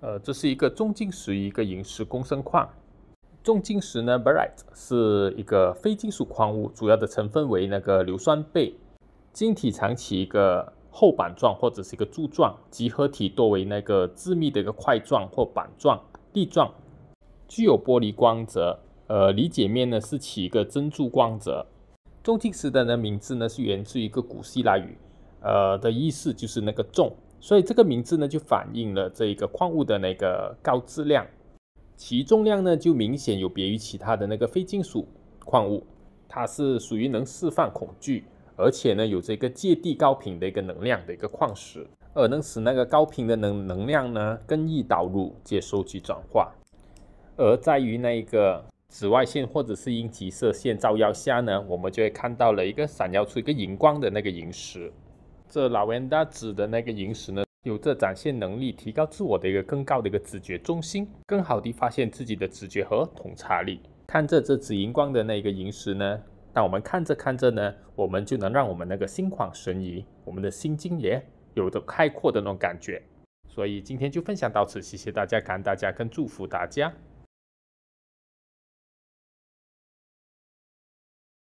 呃，这是一个重晶石，一个萤石共生矿。重晶石呢，barite，是一个非金属矿物，主要的成分为那个硫酸钡。晶体长起一个厚板状或者是一个柱状，集合体多为那个致密的一个块状或板状、粒状，具有玻璃光泽。呃，离解面呢是起一个珍珠光泽。重晶石的呢名字呢是源自一个古希腊语，呃的意思就是那个重。所以这个名字呢，就反映了这一个矿物的那个高质量，其重量呢就明显有别于其他的那个非金属矿物。它是属于能释放恐惧，而且呢有这个接地高频的一个能量的一个矿石，而能使那个高频的能能量呢更易导入、接收及转化。而在于那个紫外线或者是阴极射线照耀下呢，我们就会看到了一个闪耀出一个荧光的那个萤石。这老达指的那个萤石呢，有着展现能力、提高自我的一个更高的一个直觉中心，更好的发现自己的直觉和洞察力。看着这紫荧光的那个萤石呢，当我们看着看着呢，我们就能让我们那个心旷神怡，我们的心境也有着开阔的那种感觉。所以今天就分享到此，谢谢大家，感恩大家，跟祝福大家。